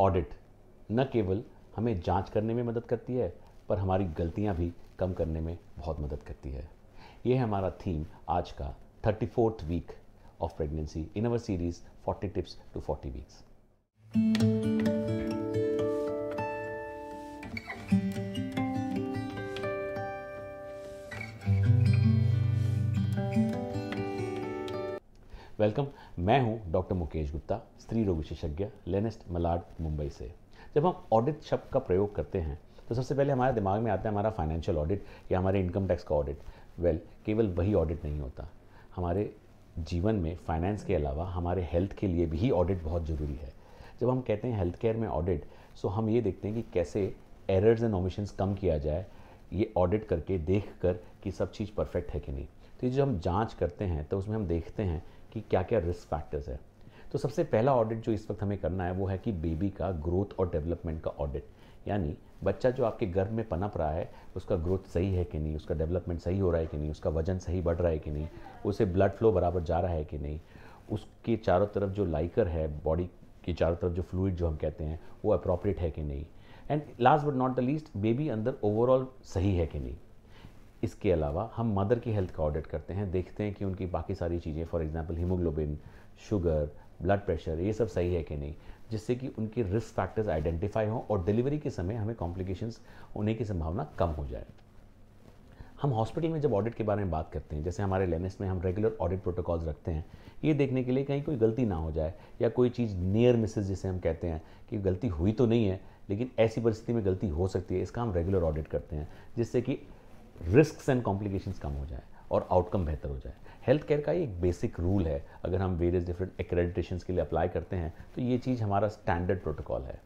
Audit न केवल हमें जांच करने में मदद करती है पर हमारी गलतियां भी कम करने में बहुत मदद करती है यह हमारा थीम आज का thirty fourth week of pregnancy in our series forty tips to forty weeks welcome मैं हूं डॉक्टर मुकेश गुप्ता स्त्री रोग विशेषज्ञ लेनेस्ट मलाड मुंबई से जब हम ऑडिट शब्द का प्रयोग करते हैं तो सबसे पहले हमारे दिमाग में आता है हमारा फाइनेंशियल ऑडिट या हमारे इनकम टैक्स का ऑडिट वेल well, केवल वही ऑडिट नहीं होता हमारे जीवन में फाइनेंस के अलावा हमारे हेल्थ के लिए भी ऑडिट बहुत ज़रूरी है जब हम कहते हैं हेल्थ केयर में ऑडिट सो तो हम ये देखते हैं कि कैसे एरर्स एंड ओमिशंस कम किया जाए ये ऑडिट करके देख कर कि सब चीज़ परफेक्ट है कि नहीं तो ये जो हम जांच करते हैं तो उसमें हम देखते हैं कि क्या क्या रिस्क फैक्टर्स है तो सबसे पहला ऑडिट जो इस वक्त हमें करना है वो है कि बेबी का ग्रोथ और डेवलपमेंट का ऑडिट यानी बच्चा जो आपके गर्भ में पनप रहा है उसका ग्रोथ सही है कि नहीं उसका डेवलपमेंट सही हो रहा है कि नहीं उसका वजन सही बढ़ रहा है कि नहीं उसे ब्लड फ्लो बराबर जा रहा है कि नहीं उसके चारों तरफ जो लाइकर है बॉडी के चारों तरफ जो फ्लूड जो हम कहते हैं वो अप्रोप्रिएट है कि नहीं and last but not the least baby अंदर ओवरऑल सही है कि नहीं इसके अलावा हम मदर की हेल्थ का ऑडिट करते हैं देखते हैं कि उनकी बाकी सारी चीज़ें for example haemoglobin sugar blood pressure ये सब सही है कि नहीं जिससे कि उनके रिस्क फैक्टर्स आइडेंटिफाई हों और डिलीवरी के समय हमें कॉम्प्लिकेशंस होने की संभावना कम हो जाए हम हॉस्पिटल में जब ऑडिट के बारे में बात करते हैं जैसे हमारे लेनेस में हम रेगुलर ऑडिट प्रोटोकॉल्स रखते हैं ये देखने के लिए कहीं कोई गलती ना हो जाए या कोई चीज़ नियर मिसेज जिसे हम कहते हैं कि गलती हुई तो नहीं है लेकिन ऐसी परिस्थिति में गलती हो सकती है इसका हम रेगुलर ऑडिट करते हैं जिससे कि रिस्क एंड कॉम्प्लिकेशन कम हो जाए और आउटकम बेहतर हो जाए हेल्थ केयर का एक बेसिक रूल है अगर हम वेरियस डिफरेंट एक्रेडिटेशन के लिए अप्लाई करते हैं तो ये चीज़ हमारा स्टैंडर्ड प्रोटोकॉल है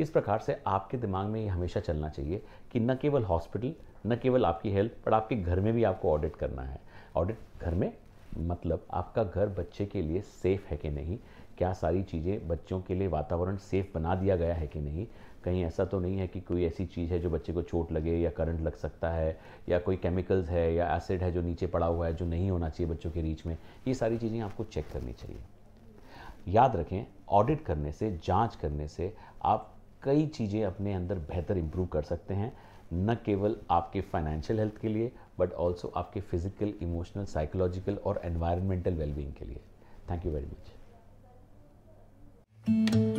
इस प्रकार से आपके दिमाग में ये हमेशा चलना चाहिए कि न केवल हॉस्पिटल न केवल आपकी हेल्थ बट आपके घर में भी आपको ऑडिट करना है ऑडिट घर में मतलब आपका घर बच्चे के लिए सेफ है कि नहीं क्या सारी चीज़ें बच्चों के लिए वातावरण सेफ बना दिया गया है कि नहीं कहीं ऐसा तो नहीं है कि कोई ऐसी चीज़ है जो बच्चे को चोट लगे या करंट लग सकता है या कोई केमिकल्स है या एसिड है जो नीचे पड़ा हुआ है जो नहीं होना चाहिए बच्चों के रीच में ये सारी चीज़ें आपको चेक करनी चाहिए याद रखें ऑडिट करने से जांच करने से आप कई चीज़ें अपने अंदर बेहतर इम्प्रूव कर सकते हैं न केवल आपके फाइनेंशियल हेल्थ के लिए बट ऑल्सो आपके फिजिकल इमोशनल साइकोलॉजिकल और एनवायरमेंटल वेलबींग के लिए thank you very much Thank you.